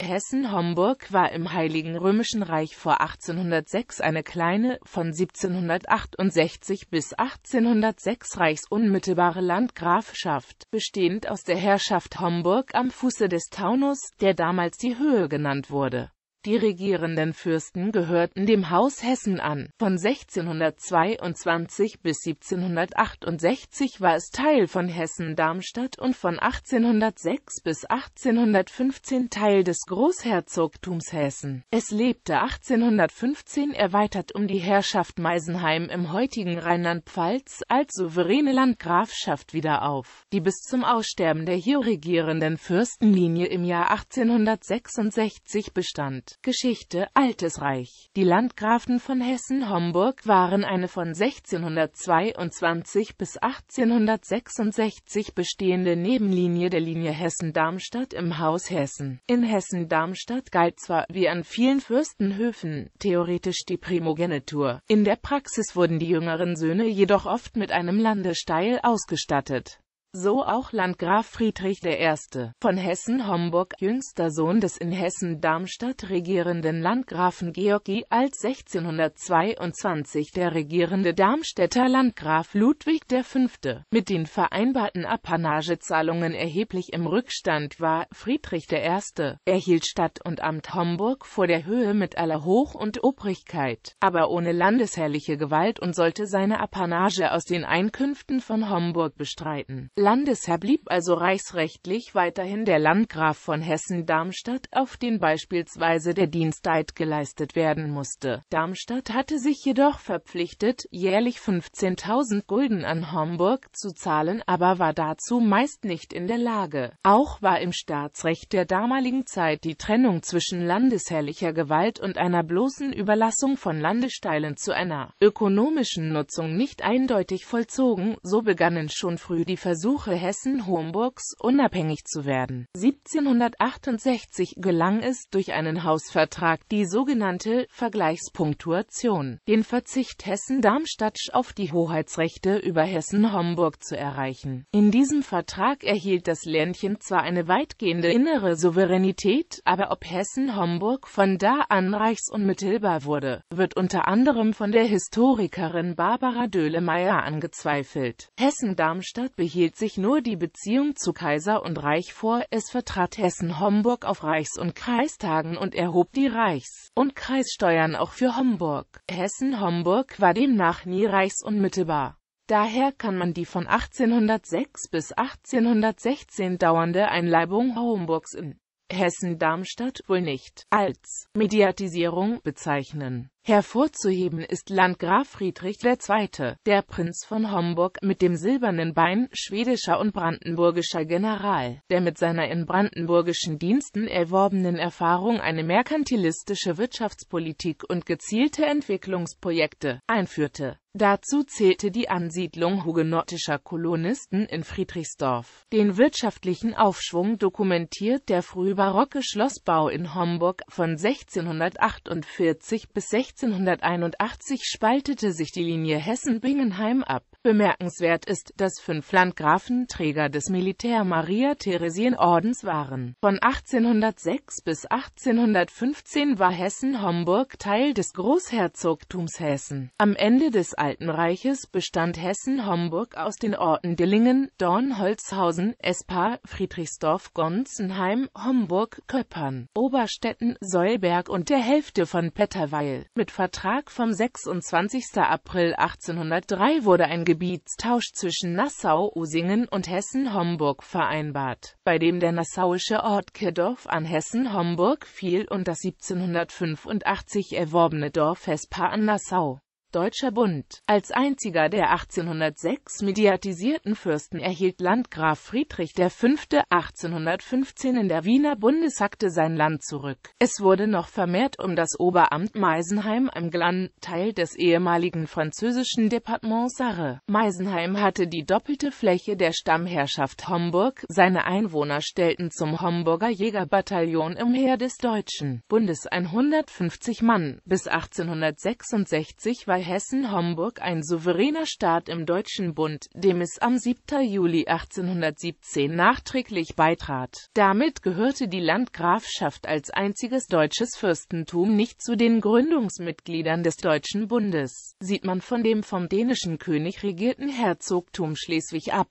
Hessen-Homburg war im Heiligen Römischen Reich vor 1806 eine kleine, von 1768 bis 1806 reichsunmittelbare Landgrafschaft, bestehend aus der Herrschaft Homburg am Fuße des Taunus, der damals die Höhe genannt wurde die regierenden Fürsten gehörten dem Haus Hessen an. Von 1622 bis 1768 war es Teil von Hessen-Darmstadt und von 1806 bis 1815 Teil des Großherzogtums Hessen. Es lebte 1815 erweitert um die Herrschaft Meisenheim im heutigen Rheinland-Pfalz als souveräne Landgrafschaft wieder auf, die bis zum Aussterben der hier regierenden Fürstenlinie im Jahr 1866 bestand Geschichte, Altes Reich. Die Landgrafen von Hessen-Homburg waren eine von 1622 bis 1866 bestehende Nebenlinie der Linie Hessen-Darmstadt im Haus Hessen. In Hessen-Darmstadt galt zwar, wie an vielen Fürstenhöfen, theoretisch die Primogenitur, in der Praxis wurden die jüngeren Söhne jedoch oft mit einem Landesteil ausgestattet. So auch Landgraf Friedrich I. von Hessen-Homburg, jüngster Sohn des in Hessen-Darmstadt regierenden Landgrafen Georgi als 1622 der regierende Darmstädter Landgraf Ludwig V. mit den vereinbarten Apanagezahlungen erheblich im Rückstand war. Friedrich I. erhielt Stadt und Amt Homburg vor der Höhe mit aller Hoch- und Obrigkeit, aber ohne landesherrliche Gewalt und sollte seine Apanage aus den Einkünften von Homburg bestreiten. Landesherr blieb also reichsrechtlich weiterhin der Landgraf von Hessen-Darmstadt, auf den beispielsweise der Diensteid geleistet werden musste. Darmstadt hatte sich jedoch verpflichtet, jährlich 15.000 Gulden an Homburg zu zahlen, aber war dazu meist nicht in der Lage. Auch war im Staatsrecht der damaligen Zeit die Trennung zwischen landesherrlicher Gewalt und einer bloßen Überlassung von Landesteilen zu einer ökonomischen Nutzung nicht eindeutig vollzogen, so begannen schon früh die Versuche, Versuche Hessen-Homburgs unabhängig zu werden. 1768 gelang es durch einen Hausvertrag die sogenannte Vergleichspunktuation, den Verzicht Hessen-Darmstadt auf die Hoheitsrechte über Hessen-Homburg zu erreichen. In diesem Vertrag erhielt das Ländchen zwar eine weitgehende innere Souveränität, aber ob Hessen-Homburg von da an reichsunmittelbar wurde, wird unter anderem von der Historikerin Barbara Döhlemeyer angezweifelt. Hessen-Darmstadt behielt sich nur die Beziehung zu Kaiser und Reich vor, es vertrat Hessen-Homburg auf Reichs- und Kreistagen und erhob die Reichs- und Kreissteuern auch für Homburg. Hessen-Homburg war demnach nie reichs- und mittelbar. Daher kann man die von 1806 bis 1816 dauernde Einleibung Homburgs in Hessen-Darmstadt wohl nicht als Mediatisierung bezeichnen. Hervorzuheben ist Landgraf Friedrich II., der Prinz von Homburg mit dem silbernen Bein, schwedischer und brandenburgischer General, der mit seiner in brandenburgischen Diensten erworbenen Erfahrung eine merkantilistische Wirtschaftspolitik und gezielte Entwicklungsprojekte einführte Dazu zählte die Ansiedlung hugenottischer Kolonisten in Friedrichsdorf. Den wirtschaftlichen Aufschwung dokumentiert der frühbarocke Schlossbau in Homburg. Von 1648 bis 1681 spaltete sich die Linie Hessen-Bingenheim ab Bemerkenswert ist, dass fünf Landgrafen Träger des Militär Maria Theresien Ordens waren. Von 1806 bis 1815 war Hessen-Homburg Teil des Großherzogtums Hessen. Am Ende des Alten Reiches bestand Hessen-Homburg aus den Orten Dillingen, Dorn, Holzhausen, Espar, Friedrichsdorf, Gonzenheim, Homburg, Köppern, Oberstetten, Säulberg und der Hälfte von Petterweil. Mit Vertrag vom 26. April 1803 wurde ein Gebietstausch zwischen Nassau-Usingen und Hessen-Homburg vereinbart, bei dem der nassauische Ort Kirdorf an Hessen-Homburg fiel und das 1785 erworbene Dorf Hespa an Nassau Deutscher Bund. Als einziger der 1806 mediatisierten Fürsten erhielt Landgraf Friedrich V. 1815 in der Wiener Bundesakte sein Land zurück. Es wurde noch vermehrt um das Oberamt Meisenheim am Glan, Teil des ehemaligen französischen Departements Sarre. Meisenheim hatte die doppelte Fläche der Stammherrschaft Homburg, seine Einwohner stellten zum Homburger Jägerbataillon im Heer des Deutschen Bundes 150 Mann. Bis 1866 war bei Hessen-Homburg ein souveräner Staat im Deutschen Bund, dem es am 7. Juli 1817 nachträglich beitrat. Damit gehörte die Landgrafschaft als einziges deutsches Fürstentum nicht zu den Gründungsmitgliedern des Deutschen Bundes, sieht man von dem vom dänischen König regierten Herzogtum Schleswig ab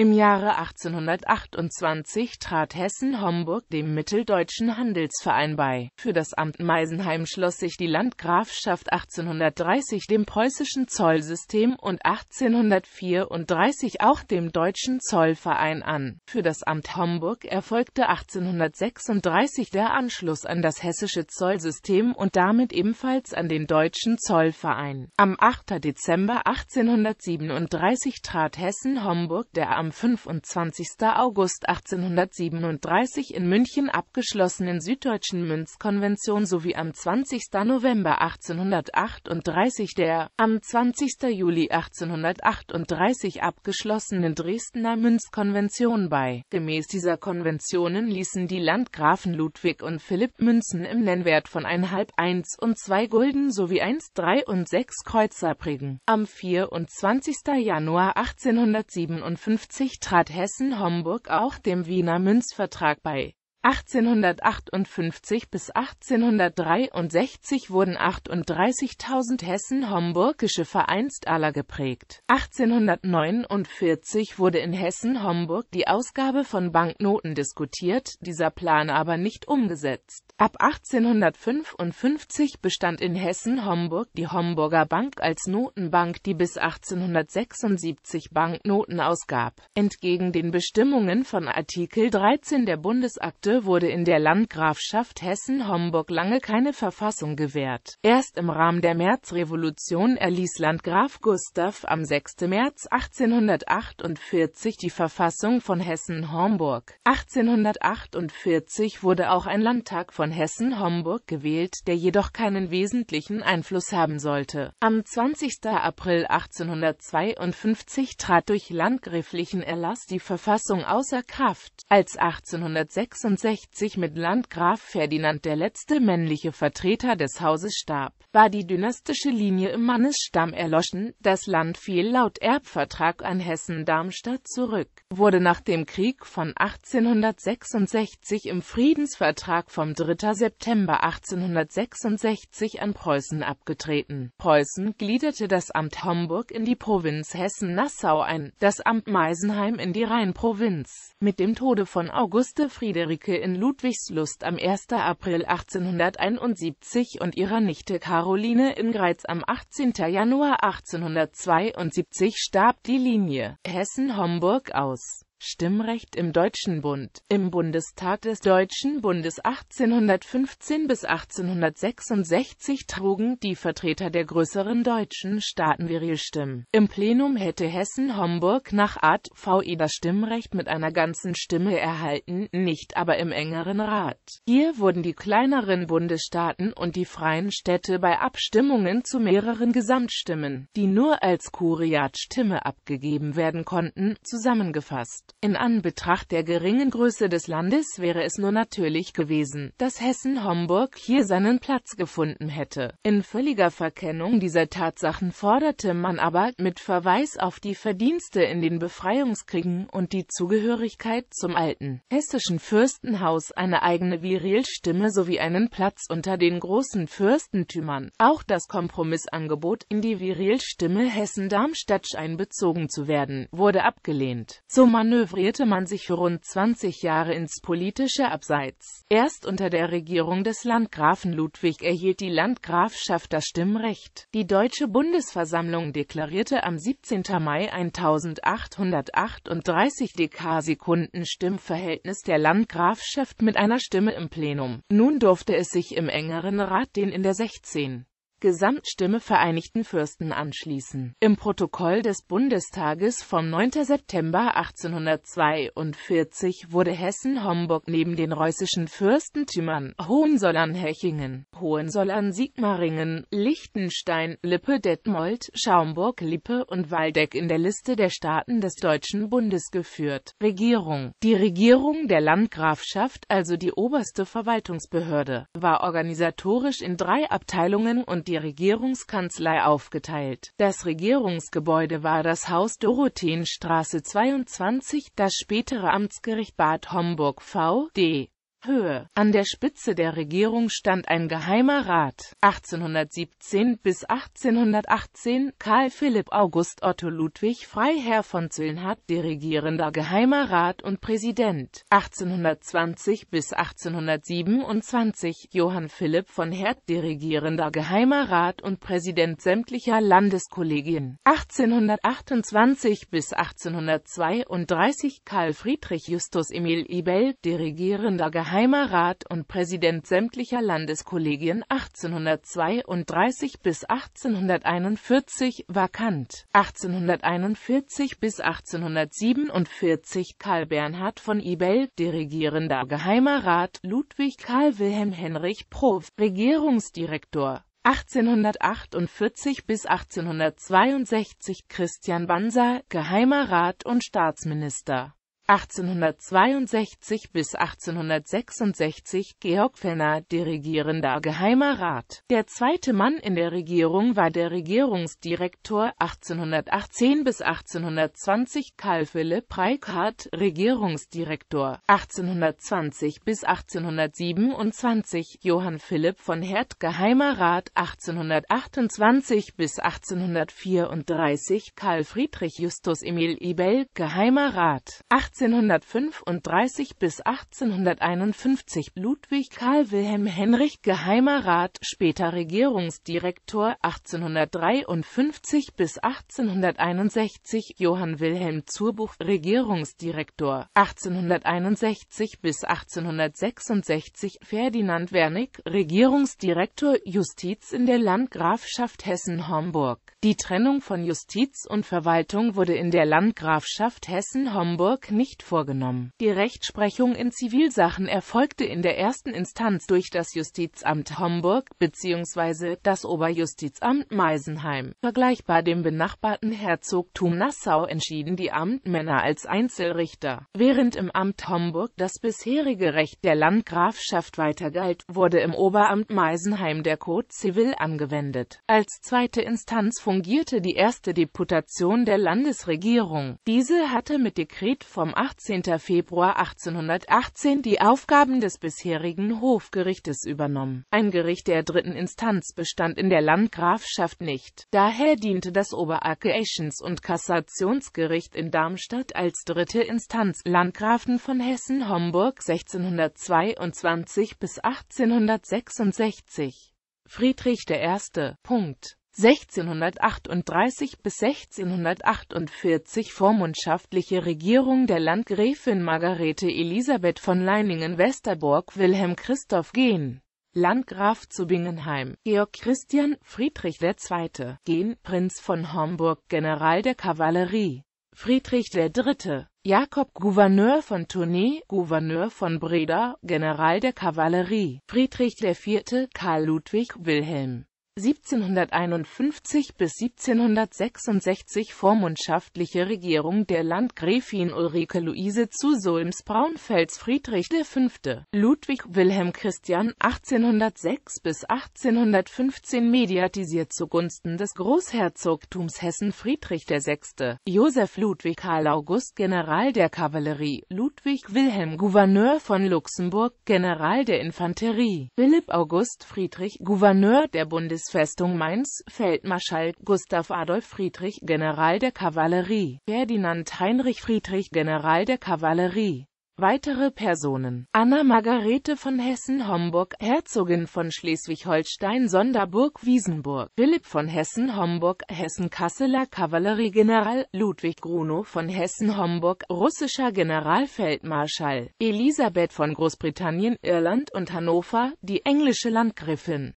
im Jahre 1828 trat Hessen-Homburg dem Mitteldeutschen Handelsverein bei. Für das Amt Meisenheim schloss sich die Landgrafschaft 1830 dem preußischen Zollsystem und 1834 auch dem Deutschen Zollverein an. Für das Amt Homburg erfolgte 1836 der Anschluss an das hessische Zollsystem und damit ebenfalls an den Deutschen Zollverein. Am 8. Dezember 1837 trat Hessen-Homburg der am 25. August 1837 in München abgeschlossenen Süddeutschen Münzkonvention sowie am 20. November 1838 der am 20. Juli 1838 abgeschlossenen Dresdner Münzkonvention bei. Gemäß dieser Konventionen ließen die Landgrafen Ludwig und Philipp Münzen im Nennwert von 1,5, 1 und 2 Gulden sowie 1, 3 und 6 Kreuzer prägen. Am 24. Januar 1857 1990 trat Hessen-Homburg auch dem Wiener Münzvertrag bei 1858 bis 1863 wurden 38.000 Hessen homburgische Vereinstaler geprägt. 1849 wurde in Hessen-Homburg die Ausgabe von Banknoten diskutiert, dieser Plan aber nicht umgesetzt. Ab 1855 bestand in Hessen-Homburg die Homburger Bank als Notenbank, die bis 1876 Banknoten ausgab. Entgegen den Bestimmungen von Artikel 13 der Bundesakte Minute wurde in der Landgrafschaft Hessen-Homburg lange keine Verfassung gewährt. Erst im Rahmen der Märzrevolution erließ Landgraf Gustav am 6. März 1848 die Verfassung von Hessen-Homburg. 1848 wurde auch ein Landtag von Hessen-Homburg gewählt, der jedoch keinen wesentlichen Einfluss haben sollte. Am 20. April 1852 trat durch landgräflichen Erlass die Verfassung außer Kraft, als 1856 1869 mit Landgraf Ferdinand der letzte männliche Vertreter des Hauses starb, war die dynastische Linie im Mannesstamm erloschen, das Land fiel laut Erbvertrag an Hessen-Darmstadt zurück, wurde nach dem Krieg von 1866 im Friedensvertrag vom 3. September 1866 an Preußen abgetreten. Preußen gliederte das Amt Homburg in die Provinz Hessen-Nassau ein, das Amt Meisenheim in die Rheinprovinz. Mit dem Tode von Auguste Friederike Werke in Ludwigslust am 1. April 1871 und ihrer Nichte Caroline in Greiz am 18. Januar 1872 starb die Linie Hessen-Homburg aus Stimmrecht im Deutschen Bund. Im Bundestag des Deutschen Bundes 1815 bis 1866 trugen die Vertreter der größeren deutschen Staaten Virilstimmen. Im Plenum hätte Hessen-Homburg nach Art. V.E. das Stimmrecht mit einer ganzen Stimme erhalten, nicht aber im engeren Rat. Hier wurden die kleineren Bundesstaaten und die freien Städte bei Abstimmungen zu mehreren Gesamtstimmen, die nur als Kuriatstimme abgegeben werden konnten, zusammengefasst. In Anbetracht der geringen Größe des Landes wäre es nur natürlich gewesen, dass Hessen-Homburg hier seinen Platz gefunden hätte. In völliger Verkennung dieser Tatsachen forderte man aber, mit Verweis auf die Verdienste in den Befreiungskriegen und die Zugehörigkeit zum alten hessischen Fürstenhaus eine eigene Virilstimme sowie einen Platz unter den großen Fürstentümern. Auch das Kompromissangebot, in die Virilstimme Hessen-Darmstadt einbezogen zu werden, wurde abgelehnt. Zur Manöver manövrierte man sich für rund 20 Jahre ins politische Abseits. Erst unter der Regierung des Landgrafen Ludwig erhielt die Landgrafschaft das Stimmrecht. Die Deutsche Bundesversammlung deklarierte am 17. Mai 1838 Dekarsekunden Stimmverhältnis der Landgrafschaft mit einer Stimme im Plenum. Nun durfte es sich im engeren Rat den in der 16. Gesamtstimme Vereinigten Fürsten anschließen. Im Protokoll des Bundestages vom 9. September 1842 wurde Hessen-Homburg neben den preußischen Fürstentümern hohensollern hechingen hohensollern sigmaringen Liechtenstein, Lippe, Detmold, Schaumburg, Lippe und Waldeck in der Liste der Staaten des Deutschen Bundes geführt. Regierung Die Regierung der Landgrafschaft, also die oberste Verwaltungsbehörde, war organisatorisch in drei Abteilungen und die die Regierungskanzlei aufgeteilt. Das Regierungsgebäude war das Haus Dorotheenstraße 22, das spätere Amtsgericht Bad Homburg v.d. Höhe. An der Spitze der Regierung stand ein geheimer Rat. 1817 bis 1818 Karl Philipp August Otto Ludwig Freiherr von Zülnhardt, dirigierender geheimer Rat und Präsident. 1820 bis 1827 Johann Philipp von Herd, dirigierender geheimer Rat und Präsident sämtlicher Landeskollegien. 1828 bis 1832 Karl Friedrich Justus Emil Ibell, dirigierender Geheimer Geheimer Rat und Präsident sämtlicher Landeskollegien 1832 bis 1841 vakant, 1841 bis 1847 Karl Bernhard von Ibel, Dirigierender Geheimer Rat Ludwig Karl Wilhelm Henrich Prof, Regierungsdirektor 1848 bis 1862 Christian Banser, Geheimer Rat und Staatsminister 1862 bis 1866 Georg Fenner, dirigierender Geheimer Rat. Der zweite Mann in der Regierung war der Regierungsdirektor 1818 bis 1820 Karl Philipp Preikart, Regierungsdirektor 1820 bis 1827 Johann Philipp von Herd, Geheimer Rat 1828 bis 1834 Karl Friedrich Justus Emil Ibel, Geheimer Rat 18 1835 bis 1851 Ludwig Karl Wilhelm Henrich Geheimer Rat, später Regierungsdirektor 1853 bis 1861 Johann Wilhelm Zurbuch, Regierungsdirektor 1861 bis 1866 Ferdinand Wernig, Regierungsdirektor Justiz in der Landgrafschaft Hessen-Homburg. Die Trennung von Justiz und Verwaltung wurde in der Landgrafschaft Hessen-Homburg nicht nicht vorgenommen. Die Rechtsprechung in Zivilsachen erfolgte in der ersten Instanz durch das Justizamt Homburg bzw. das Oberjustizamt Meisenheim. Vergleichbar dem benachbarten Herzogtum Nassau entschieden die Amtmänner als Einzelrichter. Während im Amt Homburg das bisherige Recht der Landgrafschaft weiter galt, wurde im Oberamt Meisenheim der Code Civil angewendet. Als zweite Instanz fungierte die erste Deputation der Landesregierung. Diese hatte mit Dekret vom vom 18. Februar 1818 die Aufgaben des bisherigen Hofgerichtes übernommen. Ein Gericht der dritten Instanz bestand in der Landgrafschaft nicht. Daher diente das Oberarkeations- und Kassationsgericht in Darmstadt als dritte Instanz. Landgrafen von Hessen-Homburg 1622 bis 1866 Friedrich I. Punkt. 1638 bis 1648 vormundschaftliche Regierung der Landgräfin Margarete Elisabeth von Leiningen-Westerburg Wilhelm Christoph Gen. Landgraf zu Bingenheim, Georg Christian, Friedrich II., Gen, Prinz von Homburg, General der Kavallerie, Friedrich III., Jakob Gouverneur von Tournai, Gouverneur von Breda, General der Kavallerie, Friedrich IV., Karl Ludwig, Wilhelm 1751 bis 1766 vormundschaftliche Regierung der Landgräfin Ulrike Luise zu Solms-Braunfels Friedrich V. Ludwig Wilhelm Christian 1806 bis 1815 mediatisiert zugunsten des Großherzogtums Hessen Friedrich VI. Josef Ludwig Karl August General der Kavallerie, Ludwig Wilhelm Gouverneur von Luxemburg, General der Infanterie, Philipp August Friedrich Gouverneur der Bundeswehr Festung Mainz, Feldmarschall Gustav Adolf Friedrich, General der Kavallerie, Ferdinand Heinrich Friedrich, General der Kavallerie. Weitere Personen Anna Margarete von Hessen-Homburg, Herzogin von Schleswig-Holstein Sonderburg-Wiesenburg, Philipp von Hessen-Homburg, Hessen-Kasseler Kavalleriegeneral, Ludwig Grunow von Hessen-Homburg, russischer Generalfeldmarschall, Elisabeth von Großbritannien, Irland und Hannover, die englische Landgriffin.